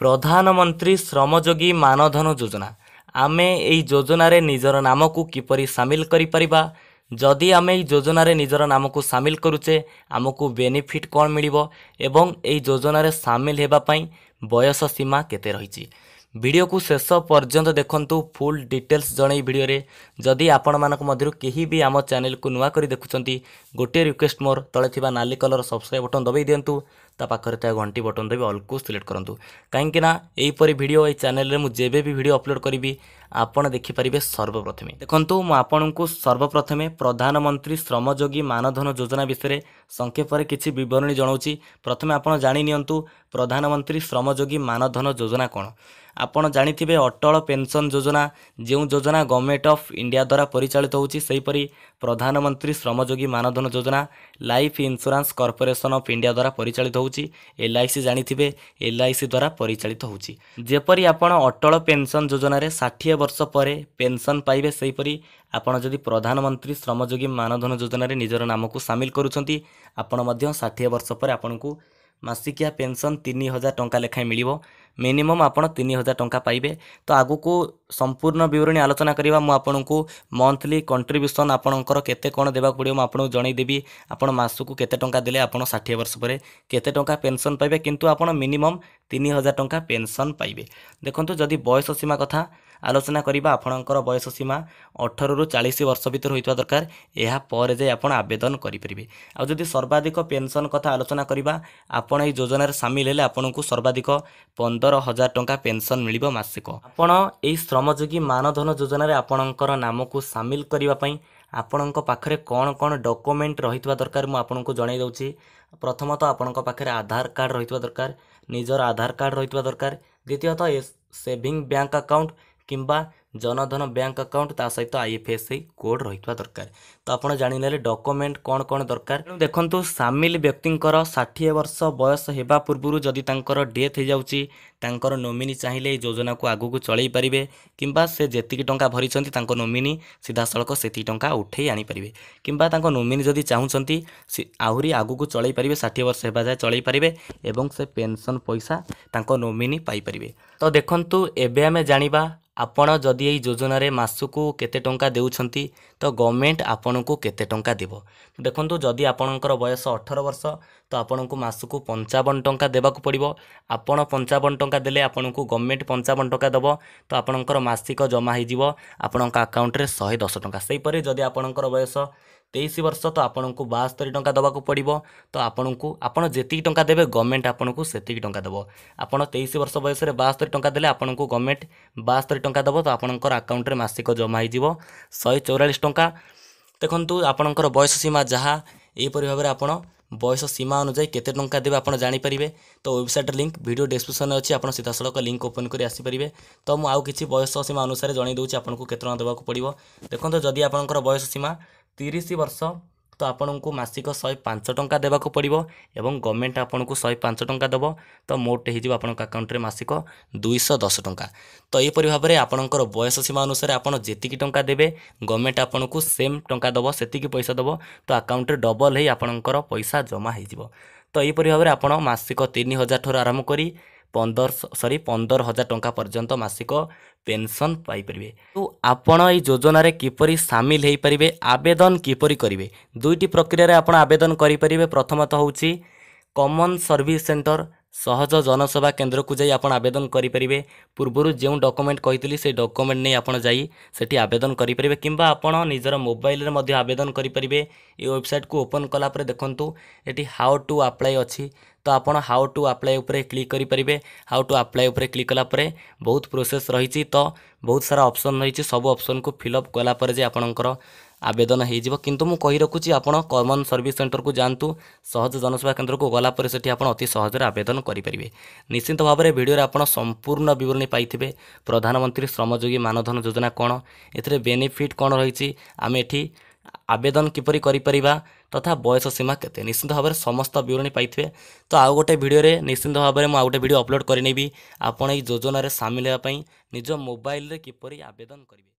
ପ୍ରଧାନମନ୍ତ୍ରୀ ଶ୍ରମଯୋଗୀ ମାନଧନ ଯୋଜନା ଆମେ ଏହି ଯୋଜନାରେ ନିଜର ନାମକୁ କିପରି ସାମିଲ କରିପାରିବା ଯଦି ଆମେ ଏହି ଯୋଜନାରେ ନିଜର ନାମକୁ ସାମିଲ କରୁଛେ ଆମକୁ ବେନିଫିଟ୍ କ'ଣ ମିଳିବ ଏବଂ ଏହି ଯୋଜନାରେ ସାମିଲ ହେବା ପାଇଁ ବୟସ ସୀମା କେତେ ରହିଛି ଭିଡ଼ିଓକୁ ଶେଷ ପର୍ଯ୍ୟନ୍ତ ଦେଖନ୍ତୁ ଫୁଲ୍ ଡିଟେଲ୍ସ ଜଣେଇ ଭିଡ଼ିଓରେ ଯଦି ଆପଣମାନଙ୍କ ମଧ୍ୟରୁ କେହି ବି ଆମ ଚ୍ୟାନେଲ୍କୁ ନୂଆ କରି ଦେଖୁଛନ୍ତି ଗୋଟିଏ ରିକ୍ୱେଷ୍ଟ ମୋର ତଳେ ଥିବା ନାଲି କଲର୍ ସବସ୍କ୍ରାଇବ୍ ବଟନ୍ ଦବାଇ ଦିଅନ୍ତୁ ତା ପାଖରେ ଥିବା ଘଣ୍ଟି ବଟନ୍ ଦେବି ଅଲ୍କୁ ସିଲେକ୍ଟ କରନ୍ତୁ କାହିଁକିନା ଏହିପରି ଭିଡ଼ିଓ ଏହି ଚ୍ୟାନେଲ୍ରେ ମୁଁ ଯେବେ ବି ଭିଡ଼ିଓ ଅପଲୋଡ଼ କରିବି ଆପଣ ଦେଖିପାରିବେ ସର୍ବପ୍ରଥମେ ଦେଖନ୍ତୁ ମୁଁ ଆପଣଙ୍କୁ ସର୍ବପ୍ରଥମେ ପ୍ରଧାନମନ୍ତ୍ରୀ ଶ୍ରମଯୋଗୀ ମାନଧନ ଯୋଜନା ବିଷୟରେ ସଂକ୍ଷେପରେ କିଛି ବିବରଣୀ ଜଣାଉଛି ପ୍ରଥମେ ଆପଣ ଜାଣିନିଅନ୍ତୁ ପ୍ରଧାନମନ୍ତ୍ରୀ ଶ୍ରମଯୋଗୀ ମାନଧନ ଯୋଜନା କ'ଣ ଆପଣ ଜାଣିଥିବେ ଅଟଳ ପେନ୍ସନ୍ ଯୋଜନା ଯେଉଁ ଯୋଜନା ଗଭର୍ଣ୍ଣମେଣ୍ଟ ଅଫ୍ ଇଣ୍ଡିଆ ଦ୍ୱାରା ପରିଚାଳିତ ହେଉଛି ସେହିପରି ପ୍ରଧାନମନ୍ତ୍ରୀ ଶ୍ରମଯୋଗୀ ମାନଧନ ଯୋଜନା life insurance corporation of India ଦ୍ୱାରା ପରିଚାଳିତ ହେଉଛି ଏଲ୍ ଆଇ ସି ଜାଣିଥିବେ ଏଲ୍ ଆଇ ସି ଦ୍ୱାରା ପରିଚାଳିତ ହେଉଛି ଯେପରି ଆପଣ ଅଟଳ ପେନ୍ସନ୍ ଯୋଜନାରେ ଷାଠିଏ ବର୍ଷ ପରେ ପେନ୍ସନ୍ ପାଇବେ ସେହିପରି ଆପଣ ଯଦି ପ୍ରଧାନମନ୍ତ୍ରୀ ଶ୍ରମଯୋଗୀ ମାନଧନ ଯୋଜନାରେ ନିଜର ନାମକୁ ସାମିଲ କରୁଛନ୍ତି ଆପଣ ମଧ୍ୟ ଷାଠିଏ ବର୍ଷ ପରେ ଆପଣଙ୍କୁ ମାସିକିଆ ପେନ୍ସନ୍ ତିନି ହଜାର ଟଙ୍କା ଲେଖାଏଁ ମିଳିବ ମିନିମମ୍ ଆପଣ ତିନି ହଜାର ଟଙ୍କା ପାଇବେ ତ ଆଗକୁ ସମ୍ପୂର୍ଣ୍ଣ ବିବରଣୀ ଆଲୋଚନା କରିବା ମୁଁ ଆପଣଙ୍କୁ ମନ୍ଥଲି କଣ୍ଟ୍ରିବ୍ୟୁସନ୍ ଆପଣଙ୍କର କେତେ କ'ଣ ଦେବାକୁ ପଡ଼ିବ ମୁଁ ଆପଣଙ୍କୁ ଜଣାଇଦେବି ଆପଣ ମାସକୁ କେତେ ଟଙ୍କା ଦେଲେ ଆପଣ ଷାଠିଏ ବର୍ଷ ପରେ କେତେ ଟଙ୍କା ପେନ୍ସନ୍ ପାଇବେ କିନ୍ତୁ ଆପଣ ମିନିମମ୍ ତିନି ହଜାର ଟଙ୍କା ପେନ୍ସନ୍ ପାଇବେ ଦେଖନ୍ତୁ ଯଦି ବୟସ ସୀମା କଥା ଆଲୋଚନା କରିବା ଆପଣଙ୍କର ବୟସ ସୀମା ଅଠରରୁ ଚାଳିଶ ବର୍ଷ ଭିତରେ ହୋଇଥିବା ଦରକାର ଏହା ପରେ ଯାଇ ଆପଣ ଆବେଦନ କରିପାରିବେ ଆଉ ଯଦି ସର୍ବାଧିକ ପେନ୍ସନ୍ କଥା ଆଲୋଚନା କରିବା ଆପଣ ଏହି ଯୋଜନାରେ ସାମିଲ ହେଲେ ଆପଣଙ୍କୁ ସର୍ବାଧିକ ପନ୍ଦର ସତର ହଜାର ଟଙ୍କା ପେନ୍ସନ୍ ମିଳିବ ମାସିକ ଆପଣ ଏହି ଶ୍ରମଯୋଗୀ ମାନଧନ ଯୋଜନାରେ ଆପଣଙ୍କର ନାମକୁ ସାମିଲ କରିବା ପାଇଁ ଆପଣଙ୍କ ପାଖରେ କ'ଣ କ'ଣ ଡକ୍ୟୁମେଣ୍ଟ ରହିଥିବା ଦରକାର ମୁଁ ଆପଣଙ୍କୁ ଜଣାଇ ଦେଉଛି ପ୍ରଥମତଃ ଆପଣଙ୍କ ପାଖରେ ଆଧାର କାର୍ଡ଼ ରହିଥିବା ଦରକାର ନିଜର ଆଧାର କାର୍ଡ଼ ରହିଥିବା ଦରକାର ଦ୍ୱିତୀୟତଃ ସେଭିଂ ବ୍ୟାଙ୍କ ଆକାଉଣ୍ଟ କିମ୍ବା ଜନଧନ ବ୍ୟାଙ୍କ ଆକାଉଣ୍ଟ ତା ସହିତ ଆଇଏଫ୍ଏସ୍ଆଇ କୋଡ଼୍ ରହିଥିବା ଦରକାର ତ ଆପଣ ଜାଣିନେଲେ ଡକୁମେଣ୍ଟ କ'ଣ କ'ଣ ଦରକାର ଦେଖନ୍ତୁ ସାମିଲ ବ୍ୟକ୍ତିଙ୍କର ଷାଠିଏ ବର୍ଷ ବୟସ ହେବା ପୂର୍ବରୁ ଯଦି ତାଙ୍କର ଡେଥ୍ ହୋଇଯାଉଛି ତାଙ୍କର ନୋମିନି ଚାହିଁଲେ ଏହି ଯୋଜନାକୁ ଆଗକୁ ଚଳାଇ ପାରିବେ କିମ୍ବା ସେ ଯେତିକି ଟଙ୍କା ଭରିଛନ୍ତି ତାଙ୍କ ନୋମିନି ସିଧାସଳଖ ସେତିକି ଟଙ୍କା ଉଠାଇ ଆଣିପାରିବେ କିମ୍ବା ତାଙ୍କ ନୋମିନି ଯଦି ଚାହୁଁଛନ୍ତି ଆହୁରି ଆଗକୁ ଚଳାଇ ପାରିବେ ଷାଠିଏ ବର୍ଷ ହେବା ଯାଏ ଚଳାଇ ପାରିବେ ଏବଂ ସେ ପେନ୍ସନ୍ ପଇସା ତାଙ୍କ ନୋମିନି ପାଇପାରିବେ ତ ଦେଖନ୍ତୁ ଏବେ ଆମେ ଜାଣିବା ଆପଣ ଯଦି ମହୋଦୀ ଏଇ ଯୋଜନାରେ ମାସକୁ କେତେ ଟଙ୍କା ଦେଉଛନ୍ତି ତ ଗଭର୍ଣ୍ଣମେଣ୍ଟ ଆପଣଙ୍କୁ କେତେ ଟଙ୍କା ଦେବ ଦେଖନ୍ତୁ ଯଦି ଆପଣଙ୍କର ବୟସ ଅଠର ବର୍ଷ ତ ଆପଣଙ୍କୁ ମାସକୁ ପଞ୍ଚାବନ ଟଙ୍କା ଦେବାକୁ ପଡ଼ିବ ଆପଣ ପଞ୍ଚାବନ ଟଙ୍କା ଦେଲେ ଆପଣଙ୍କୁ ଗଭର୍ଣ୍ଣମେଣ୍ଟ ପଞ୍ଚାବନ ଟଙ୍କା ଦେବ ତ ଆପଣଙ୍କର ମାସିକ ଜମା ହୋଇଯିବ ଆପଣଙ୍କ ଆକାଉଣ୍ଟରେ ଶହେ ଦଶ ଟଙ୍କା ସେହିପରି ଯଦି ଆପଣଙ୍କର ବୟସ ତେଇଶ ବର୍ଷ ତ ଆପଣଙ୍କୁ ବାସ୍ତରୀ ଟଙ୍କା ଦେବାକୁ ପଡ଼ିବ ତ ଆପଣଙ୍କୁ ଆପଣ ଯେତିକି ଟଙ୍କା ଦେବେ ଗଭର୍ଣ୍ଣମେଣ୍ଟ ଆପଣଙ୍କୁ ସେତିକି ଟଙ୍କା ଦେବ ଆପଣ ତେଇଶ ବର୍ଷ ବୟସରେ ବାସ୍ତରୀ ଟଙ୍କା ଦେଲେ ଆପଣଙ୍କୁ ଗଭର୍ଣ୍ଣମେଣ୍ଟ ବାସ୍ତରୀ ଟଙ୍କା ଦେବ ତ ଆପଣ ଆପଣଙ୍କର ଆକାଉଣ୍ଟରେ ମାସିକ ଜମା ହୋଇଯିବ ଶହେ ଚଉରାଳିଶ ଟଙ୍କା ଦେଖନ୍ତୁ ଆପଣଙ୍କର ବୟସ ସୀମା ଯାହା ଏହିପରି ଭାବରେ ଆପଣ ବୟସ ସୀମା ଅନୁଯାୟୀ କେତେ ଟଙ୍କା ଦେବେ ଆପଣ ଜାଣିପାରିବେ ତ ୱେବସାଇଟ୍ର ଲିଙ୍କ୍ ଭିଡ଼ିଓ ଡେସ୍କ୍ରିପସନ୍ରେ ଅଛି ଆପଣ ସିଧାସଳଖ ଲିଙ୍କ୍ ଓପନ୍ କରି ଆସିପାରିବେ ତ ମୁଁ ଆଉ କିଛି ବୟସ ସୀମା ଅନୁସାରେ ଜଣାଇ ଦେଉଛି ଆପଣଙ୍କୁ କେତେ ଟଙ୍କା ଦେବାକୁ ପଡ଼ିବ ଦେଖନ୍ତୁ ଯଦି ଆପଣଙ୍କର ବୟସ ସୀମା ତିରିଶ ବର୍ଷ তো আপোনক মাসিকক 1050 টঙ্কা দেবাক পড়িব এবং গৰ্মেণ্ট আপোনক 1050 টঙ্কা দব তো মোট হ'ই যাব আপোনক একাউণ্টত মাসিকক 210 টঙ্কা তো এই পৰিভাৱৰে আপোনকৰ বয়স সীমা অনুসৰে আপোন জেতি কি টঙ্কা দেবে গৰ্মেণ্ট আপোনক সেম টঙ্কা দব সেতি কি পইচা দব তো একাউণ্টত ডাবল হ'ই আপোনকৰ পইচা জমা হ'ই যাব তো এই পৰিভাৱৰে আপোন মাসিকক 3000 থৰ আরাম কৰি ପନ୍ଦର ସରି ପନ୍ଦର ହଜାର ଟଙ୍କା ପର୍ଯ୍ୟନ୍ତ ମାସିକ ପେନ୍ସନ୍ ପାଇପାରିବେ ତ ଆପଣ ଏହି ଯୋଜନାରେ କିପରି ସାମିଲ ହୋଇପାରିବେ ଆବେଦନ କିପରି କରିବେ ଦୁଇଟି ପ୍ରକ୍ରିୟାରେ ଆପଣ ଆବେଦନ କରିପାରିବେ ପ୍ରଥମତଃ ହେଉଛି କମନ୍ ସର୍ଭିସ୍ ସେଣ୍ଟର ସହଜ ଜନସେବା କେନ୍ଦ୍ରକୁ ଯାଇ ଆପଣ ଆବେଦନ କରିପାରିବେ ପୂର୍ବରୁ ଯେଉଁ ଡକୁମେଣ୍ଟ କହିଥିଲି ସେ ଡକୁମେଣ୍ଟ ନେଇ ଆପଣ ଯାଇ ସେଠି ଆବେଦନ କରିପାରିବେ କିମ୍ବା ଆପଣ ନିଜର ମୋବାଇଲରେ ମଧ୍ୟ ଆବେଦନ କରିପାରିବେ ଏ ୱେବସାଇଟ୍କୁ ଓପନ୍ କଲା ପରେ ଦେଖନ୍ତୁ ଏଠି ହାଓ ଟୁ ଆପ୍ଲାଏ ଅଛି ତ ଆପଣ ହାଓ ଟୁ ଆପ୍ଲାଏ ଉପରେ କ୍ଲିକ୍ କରିପାରିବେ ହାଓ ଟୁ ଆପ୍ଲାଏ ଉପରେ କ୍ଲିକ୍ କଲା ପରେ ବହୁତ ପ୍ରୋସେସ୍ ରହିଛି ତ ବହୁତ ସାରା ଅପସନ୍ ରହିଛି ସବୁ ଅପସନ୍କୁ ଫିଲ୍ଅପ୍ କଲା ପରେ ଯେ ଆପଣଙ୍କର ଆବେଦନ ହୋଇଯିବ କିନ୍ତୁ ମୁଁ କହି ରଖୁଛି ଆପଣ କମନ୍ ସର୍ଭିସ୍ ସେଣ୍ଟରକୁ ଯାଆନ୍ତୁ ସହଜ ଜନସେବା କେନ୍ଦ୍ରକୁ ଗଲାପରେ ସେଠି ଆପଣ ଅତି ସହଜରେ ଆବେଦନ କରିପାରିବେ ନିଶ୍ଚିନ୍ତ ଭାବରେ ଭିଡ଼ିଓରେ ଆପଣ ସମ୍ପୂର୍ଣ୍ଣ ବିବରଣୀ ପାଇଥିବେ ପ୍ରଧାନମନ୍ତ୍ରୀ ଶ୍ରମଯୋଗୀ ମାନଧନ ଯୋଜନା କ'ଣ ଏଥିରେ ବେନିଫିଟ୍ କ'ଣ ରହିଛି ଆମେ ଏଠି ଆବେଦନ କିପରି କରିପାରିବା ତଥା ବୟସ ସୀମା କେତେ ନିଶ୍ଚିନ୍ତ ଭାବରେ ସମସ୍ତ ବିବରଣୀ ପାଇଥିବେ ତ ଆଉ ଗୋଟେ ଭିଡ଼ିଓରେ ନିଶ୍ଚିନ୍ତ ଭାବରେ ମୁଁ ଆଉ ଗୋଟେ ଭିଡ଼ିଓ ଅପଲୋଡ଼ କରିନେବି ଆପଣ ଏଇ ଯୋଜନାରେ ସାମିଲ ହେବା ପାଇଁ ନିଜ ମୋବାଇଲରେ କିପରି ଆବେଦନ କରିବେ